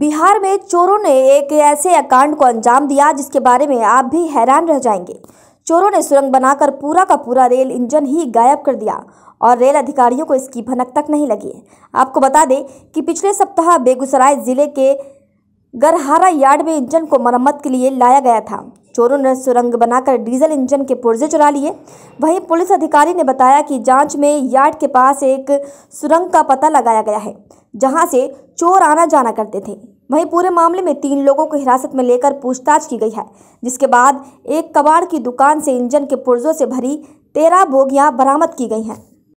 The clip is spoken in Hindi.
बिहार में चोरों ने एक ऐसे अकांड को अंजाम दिया जिसके बारे में आप भी हैरान रह जाएंगे चोरों ने सुरंग बनाकर पूरा का पूरा रेल इंजन ही गायब कर दिया और रेल अधिकारियों को इसकी भनक तक नहीं लगी आपको बता दें कि पिछले सप्ताह बेगूसराय जिले के गरहारा यार्ड में इंजन को मरम्मत के लिए लाया गया था चोरों ने सुरंग बनाकर डीजल इंजन के पुर्जे चुरा लिए वहीं पुलिस अधिकारी ने बताया कि जांच में यार्ड के पास एक सुरंग का पता लगाया गया है जहां से चोर आना जाना करते थे वहीं पूरे मामले में तीन लोगों को हिरासत में लेकर पूछताछ की गई है जिसके बाद एक कबाड़ की दुकान से इंजन के पुर्जों से भरी तेरह बोगियाँ बरामद की गई हैं